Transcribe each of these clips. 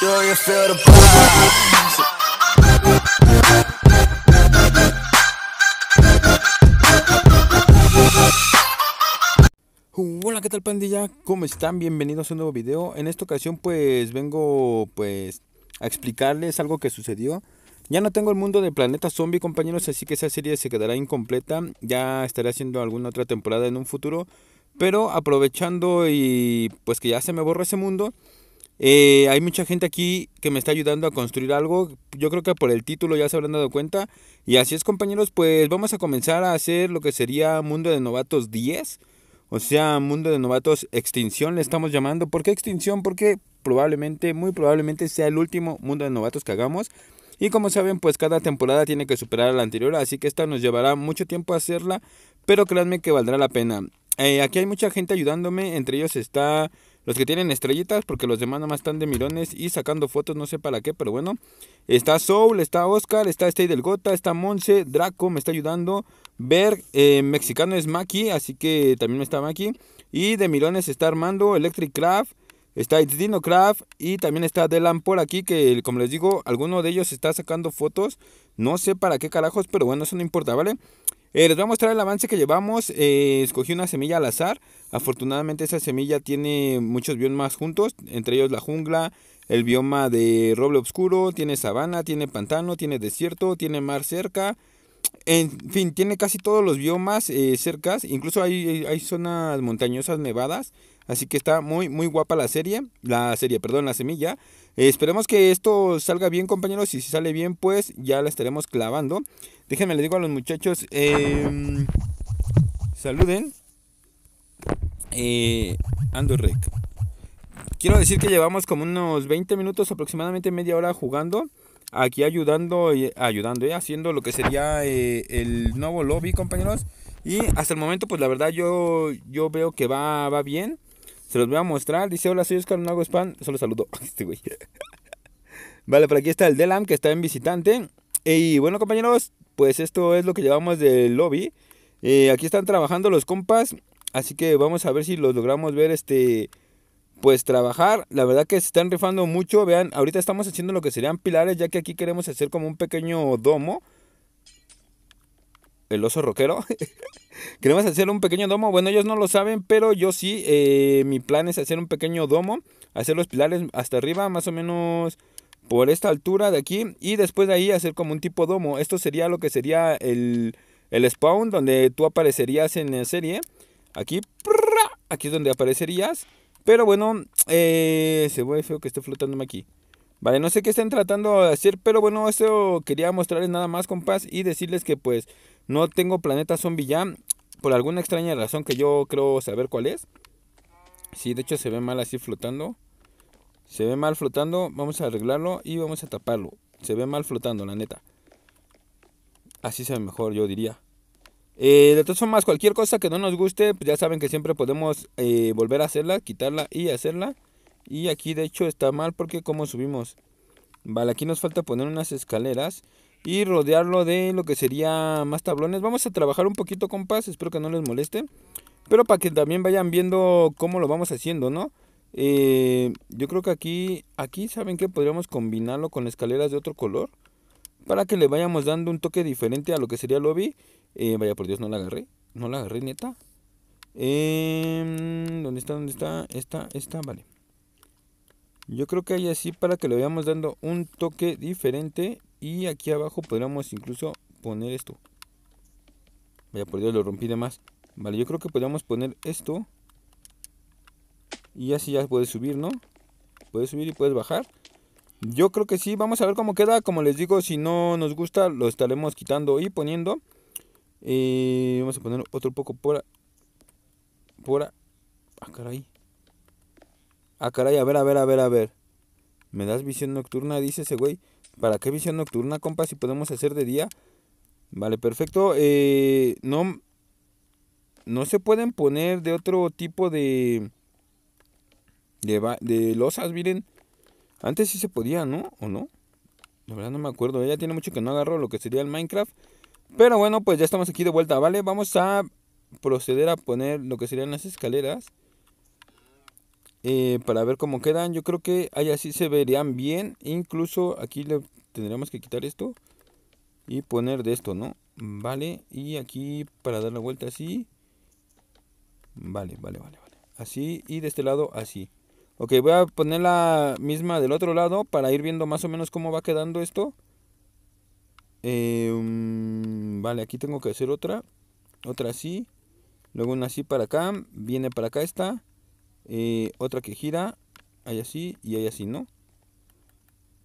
Hola, ¿qué tal pandilla? ¿Cómo están? Bienvenidos a un nuevo video. En esta ocasión pues vengo pues a explicarles algo que sucedió. Ya no tengo el mundo de planeta zombie compañeros, así que esa serie se quedará incompleta. Ya estaré haciendo alguna otra temporada en un futuro. Pero aprovechando y pues que ya se me borra ese mundo, eh, hay mucha gente aquí que me está ayudando a construir algo. Yo creo que por el título ya se habrán dado cuenta. Y así es, compañeros, pues vamos a comenzar a hacer lo que sería Mundo de Novatos 10. O sea, Mundo de Novatos Extinción le estamos llamando. ¿Por qué extinción? Porque probablemente, muy probablemente sea el último Mundo de Novatos que hagamos. Y como saben, pues cada temporada tiene que superar a la anterior, así que esta nos llevará mucho tiempo hacerla, pero créanme que valdrá la pena. Eh, aquí hay mucha gente ayudándome, entre ellos está los que tienen estrellitas, porque los demás más están de mirones y sacando fotos, no sé para qué, pero bueno. Está Soul, está Oscar, está Stay del Gota, está Monse, Draco me está ayudando. Berg, eh, mexicano es Maki, así que también está Maki. Y de mirones está Armando, Electric Craft. Está Dino Craft y también está Delan por aquí, que como les digo, alguno de ellos está sacando fotos. No sé para qué carajos, pero bueno, eso no importa, ¿vale? Eh, les voy a mostrar el avance que llevamos. Eh, escogí una semilla al azar. Afortunadamente esa semilla tiene muchos biomas juntos, entre ellos la jungla, el bioma de roble oscuro, tiene sabana, tiene pantano, tiene desierto, tiene mar cerca. En fin, tiene casi todos los biomas eh, cercas, incluso hay, hay zonas montañosas nevadas Así que está muy, muy guapa la serie. La serie, perdón, la semilla. esperemos que esto salga bien, compañeros. Y si sale bien, pues ya la estaremos clavando. Déjenme, le digo a los muchachos. Em, saluden. Eh, Quiero decir que llevamos como unos 20 minutos, aproximadamente media hora jugando. Aquí ayudando, ayudando, y eh, haciendo lo que sería eh, el nuevo lobby, compañeros. Y hasta el momento, pues la verdad yo, yo veo que va, va bien. Se los voy a mostrar. Dice, hola, soy Oscar, no Span, Solo saludo. Este güey. vale, por aquí está el Delam, que está en visitante. Y bueno, compañeros, pues esto es lo que llevamos del lobby. Eh, aquí están trabajando los compas. Así que vamos a ver si los logramos ver este. Pues trabajar, la verdad que se están rifando mucho. Vean, ahorita estamos haciendo lo que serían pilares, ya que aquí queremos hacer como un pequeño domo el oso rockero. Queremos hacer un pequeño domo. Bueno, ellos no lo saben, pero yo sí. Eh, mi plan es hacer un pequeño domo. Hacer los pilares hasta arriba, más o menos por esta altura de aquí. Y después de ahí hacer como un tipo domo. Esto sería lo que sería el, el spawn donde tú aparecerías en la serie. Aquí, aquí es donde aparecerías. Pero bueno, eh, se ve feo que esté flotándome aquí. Vale, no sé qué están tratando de hacer, pero bueno, eso quería mostrarles nada más, compás, y decirles que pues no tengo Planeta Zombie ya. Por alguna extraña razón que yo creo saber cuál es. Sí, de hecho se ve mal así flotando. Se ve mal flotando. Vamos a arreglarlo y vamos a taparlo. Se ve mal flotando, la neta. Así se ve mejor, yo diría. Eh, de todas formas, cualquier cosa que no nos guste, pues ya saben que siempre podemos eh, volver a hacerla, quitarla y hacerla. Y aquí de hecho está mal porque como subimos. Vale, aquí nos falta poner unas escaleras y rodearlo de lo que sería más tablones. Vamos a trabajar un poquito con espero que no les moleste, pero para que también vayan viendo cómo lo vamos haciendo, ¿no? Eh, yo creo que aquí, aquí saben que podríamos combinarlo con escaleras de otro color para que le vayamos dando un toque diferente a lo que sería el lobby. Eh, vaya por Dios, no la agarré, no la agarré neta. Em, ¿Dónde está? ¿Dónde está? Esta, esta, vale. Yo creo que hay así para que le vayamos dando un toque diferente y aquí abajo podríamos incluso poner esto. Vaya por Dios, lo rompí de más. Vale, yo creo que podríamos poner esto. Y así ya puedes subir, ¿no? Puedes subir y puedes bajar. Yo creo que sí, vamos a ver cómo queda. Como les digo, si no nos gusta, lo estaremos quitando y poniendo. Y eh, vamos a poner otro poco por... A, por... A, ah, caray. Ah, caray, a ver, a ver, a ver, a ver. Me das visión nocturna, dice ese güey. ¿Para qué visión nocturna, compa? Si podemos hacer de día. Vale, perfecto. Eh, no, no se pueden poner de otro tipo de, de, de losas, miren. Antes sí se podía, ¿no? ¿O no? La verdad no me acuerdo. Ya tiene mucho que no agarro lo que sería el Minecraft. Pero bueno, pues ya estamos aquí de vuelta, ¿vale? Vamos a proceder a poner lo que serían las escaleras. Eh, para ver cómo quedan. Yo creo que ahí así se verían bien. Incluso aquí le tendríamos que quitar esto y poner de esto, ¿no? Vale, y aquí para dar la vuelta así. Vale, vale, vale, vale. Así y de este lado así. Ok, voy a poner la misma del otro lado para ir viendo más o menos cómo va quedando esto. Eh, mm, vale, aquí tengo que hacer otra. Otra así. Luego una así para acá. Viene para acá esta. Eh, otra que gira, hay así y hay así, ¿no?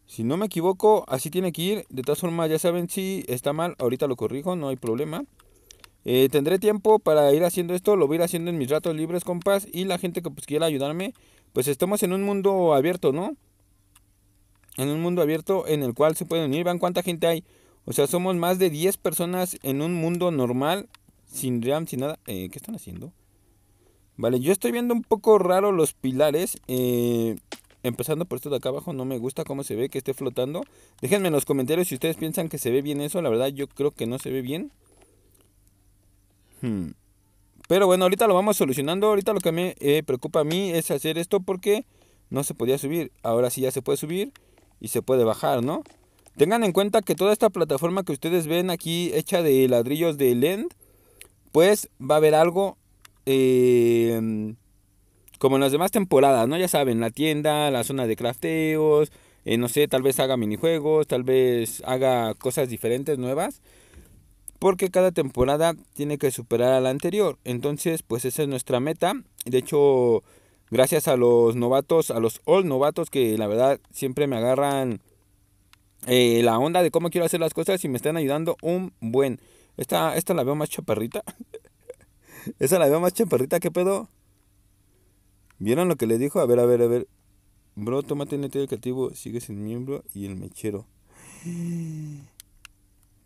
Si no me equivoco, así tiene que ir. De todas formas, ya saben, si está mal, ahorita lo corrijo, no hay problema. Eh, tendré tiempo para ir haciendo esto, lo voy a ir haciendo en mis ratos libres, compas. Y la gente que pues, quiera ayudarme, pues estamos en un mundo abierto, ¿no? En un mundo abierto en el cual se pueden unir. Vean cuánta gente hay. O sea, somos más de 10 personas en un mundo normal, sin RAM, sin nada. Eh, ¿Qué están haciendo? Vale, yo estoy viendo un poco raro los pilares. Eh, empezando por esto de acá abajo, no me gusta cómo se ve que esté flotando. Déjenme en los comentarios si ustedes piensan que se ve bien eso. La verdad, yo creo que no se ve bien. Hmm. Pero bueno, ahorita lo vamos solucionando. Ahorita lo que me eh, preocupa a mí es hacer esto porque no se podía subir. Ahora sí ya se puede subir y se puede bajar, ¿no? Tengan en cuenta que toda esta plataforma que ustedes ven aquí hecha de ladrillos de LEND, pues va a haber algo Em, como en las demás temporadas, ¿no? Ya saben, la tienda, la zona de crafteos, eh, no sé, tal vez haga minijuegos, tal vez haga cosas diferentes, nuevas. Porque cada temporada tiene que superar a la anterior. Entonces, pues esa es nuestra meta. De hecho, gracias a los novatos, a los old novatos que la verdad siempre me agarran eh, la onda de cómo quiero hacer las cosas y me están ayudando un buen. Esta, esta la veo más chaparrita. Esa la veo más chaparrita, ¿qué pedo? ¿Vieron lo que le dijo? A ver, a ver, a ver. Bro, tómate el del cativo, sigue sin miembro y el mechero.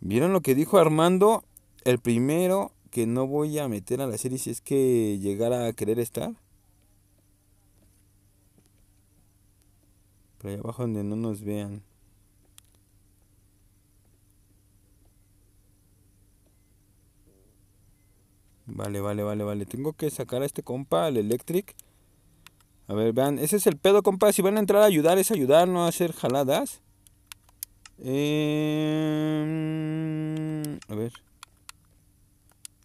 ¿Vieron lo que dijo Armando? El primero que no voy a meter a la serie si es que llegara a querer estar. Por ahí abajo donde no nos vean. Vale, vale, vale, vale. Tengo que sacar a este compa, al Electric. A ver, vean. Ese es el pedo, compa. Si van a entrar a ayudar, es ayudar, no hacer jaladas. Em, a ver.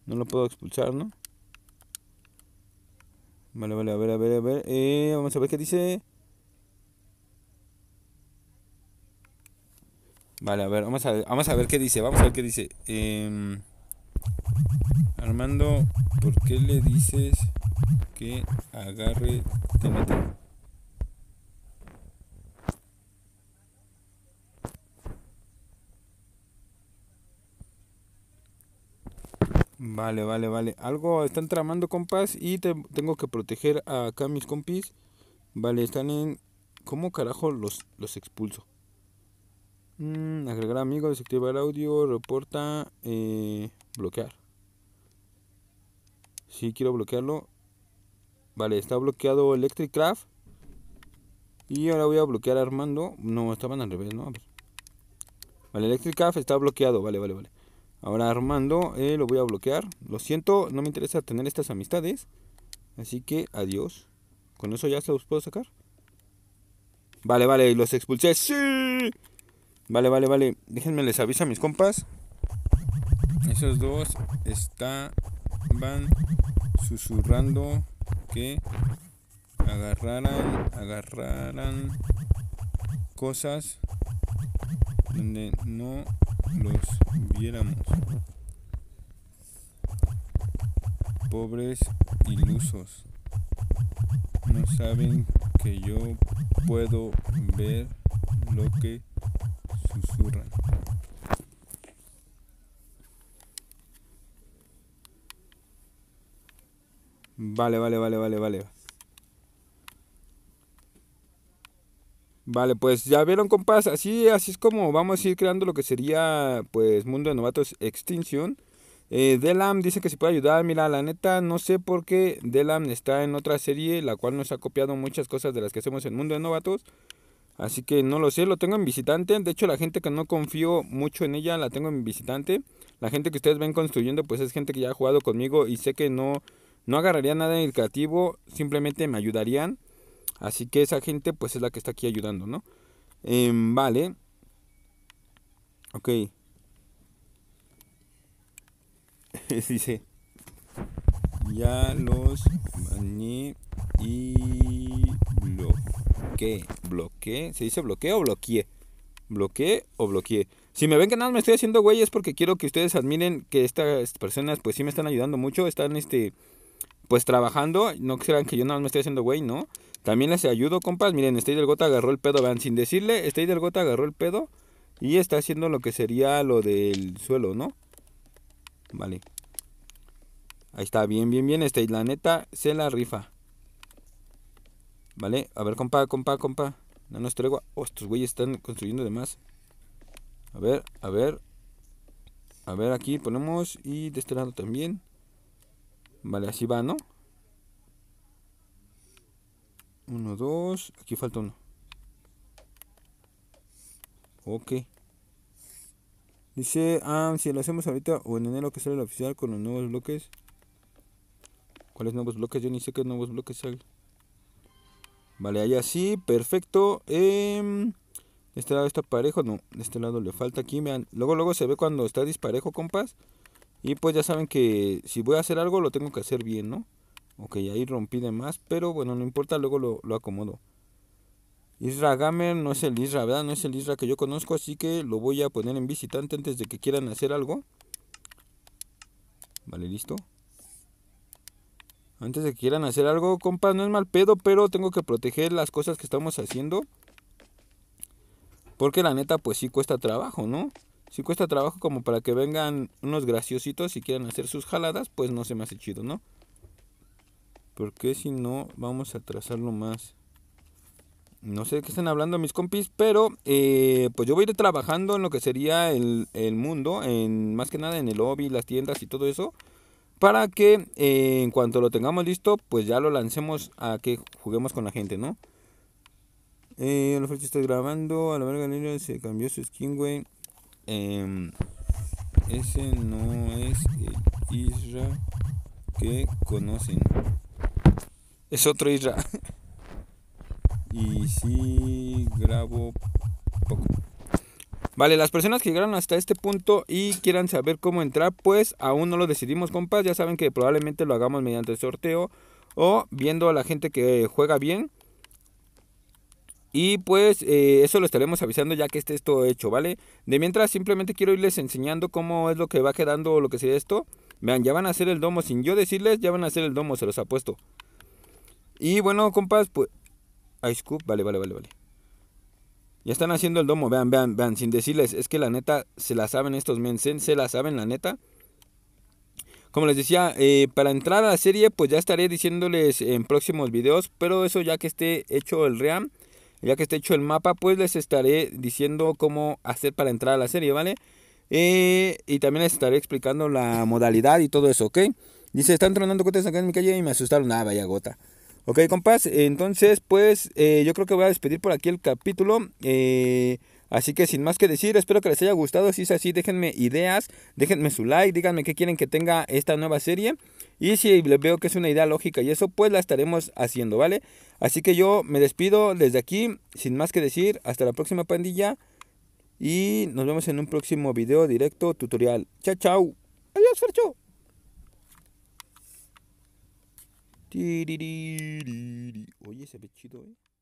No lo puedo expulsar, ¿no? Vale, vale, a ver, a ver, a ver. Eh, vamos a ver qué dice. Vale, a ver, vamos a, ver, vamos a ver qué dice. Vamos a ver qué dice. Em, Armando, ¿por qué le dices que agarre TNT? Vale, vale, vale. Algo están tramando, compas. Y te, tengo que proteger a acá mis compis. Vale, están en. ¿Cómo carajo los, los expulso? Mm, agregar amigos, desactivar audio, reporta, eh, bloquear. Si sí, quiero bloquearlo. Vale, está bloqueado Electric Craft. Y ahora voy a bloquear Armando. No, estaban al revés, ¿no? Vale, Electric Craft está bloqueado. Vale, vale, vale. Ahora Armando eh, lo voy a bloquear. Lo siento, no me interesa tener estas amistades. Así que adiós. ¿Con eso ya se los puedo sacar? Vale, vale, los expulsé. ¡Sí! Vale, vale, vale. Déjenme les aviso a mis compas. Esos dos van susurrando que agarraran, agarraran cosas donde no los viéramos. Pobres ilusos, no saben que yo puedo ver lo que susurran. Vale, vale, vale, vale, vale. Vale, pues ya vieron compas, así, así es como vamos a ir creando lo que sería pues Mundo de Novatos Extinction. Eh, Delam dice que se puede ayudar, mira, la neta no sé por qué Delam está en otra serie, la cual nos ha copiado muchas cosas de las que hacemos en Mundo de Novatos. Así que no lo sé, lo tengo en visitante. De hecho, la gente que no confío mucho en ella, la tengo en visitante. La gente que ustedes ven construyendo, pues es gente que ya ha jugado conmigo y sé que no no agarraría nada indicativo simplemente me ayudarían. Así que esa gente pues es la que está aquí ayudando, ¿no? Eh, vale. Ok. Dice. Ya los bañé y bloqueé. ¿Se dice bloqueo o bloqueé? Bloqueé o bloqueé. Si me ven que nada me estoy haciendo güey es porque quiero que ustedes admiren que estas personas pues sí me están ayudando mucho. Están este pues trabajando, no crean que yo nada más me estoy haciendo güey, ¿no? También les ayudo, compas. Miren, Stay del Gota agarró el pedo, vean, sin decirle, Stay del Gota agarró el pedo y está haciendo lo que sería lo del suelo, ¿no? Vale. Ahí está, bien, bien, bien, Stay. Este, la neta, se la rifa. Vale, a ver, compa, compa, compa. No nos tregua. Oh, estos güeyes están construyendo de más. A ver, a ver. A ver, aquí ponemos y de este lado también. Vale, así va, ¿no? Uno, dos. Aquí falta uno. Ok. Dice, ah, si lo hacemos ahorita o en enero que sale el oficial con los nuevos bloques. ¿Cuáles nuevos bloques? Yo ni sé qué nuevos bloques sale. Vale, ahí así, perfecto. Eh, este lado está parejo, no, de este lado le falta aquí. Vean, luego, luego se ve cuando está disparejo, compas. Y pues ya saben que si voy a hacer algo lo tengo que hacer bien, ¿no? Ok, ahí rompí de más, pero bueno, no importa, luego lo, acomodo. Isra Gamer no es el Isra, ¿verdad? No es el Isra que yo conozco, así que lo voy a poner en visitante antes de que quieran hacer algo. Vale, listo. Antes de que quieran hacer algo, compas, no es mal pedo, pero tengo que proteger las cosas que estamos haciendo. Porque la neta, pues sí cuesta trabajo, ¿no? Si cuesta trabajo como para que vengan unos graciositos y quieran hacer sus jaladas, pues no se me hace chido, ¿no? Porque si no, vamos a trazarlo más. No sé de qué están hablando mis compis, pero eh, pues yo voy a ir trabajando en lo que sería el, mundo, en más que nada en el lobby, las tiendas y todo eso, para que eh, en cuanto lo tengamos listo, pues ya lo lancemos a que juguemos con la gente, ¿no? Eh, la si estoy grabando, a la verga se cambió su skin, güey. Em, ese no es el Isra que conocen. Es otro Isra. y si grabo poco. Vale, las personas que llegaron hasta este punto y quieran saber cómo entrar, pues aún no lo decidimos, compas. Ya saben que probablemente lo hagamos mediante sorteo o viendo a la gente que juega bien y pues eh, eso lo estaremos avisando ya que esté esto hecho, ¿vale? De mientras simplemente quiero irles enseñando cómo es lo que va quedando lo que sería esto. Vean, ya van a hacer el domo sin yo decirles, ya van a hacer el domo, se los apuesto. Y bueno, compas, pues... Ice ah, Cube, vale, vale, vale, vale. Ya están haciendo el domo, vean, vean, vean, sin decirles, es que la neta se la saben estos men, se la saben la neta. Como les decía, eh, para entrar a la serie pues ya estaré diciéndoles en próximos videos, pero eso ya que esté hecho el ream. Ya que esté hecho el mapa, pues les estaré diciendo cómo hacer para entrar a la serie, ¿vale? Eh, y también les estaré explicando la modalidad y todo eso, ¿ok? Dice, están tronando cohetes acá en mi calle y me asustaron. Ah, vaya gota. Ok, compas, Entonces, pues eh, yo creo que voy a despedir por aquí el capítulo. Eh, así que sin más que decir, espero que les haya gustado. Si es así, déjenme ideas, déjenme su like, díganme qué quieren que tenga esta nueva serie. Y si veo que es una idea lógica y eso, pues la estaremos haciendo, ¿vale? Así que yo me despido desde aquí, sin más que decir, hasta la próxima pandilla. Y nos vemos en un próximo video directo tutorial. Chao, chao. Adiós, Fercho. Oye, se ve chido, ¿eh?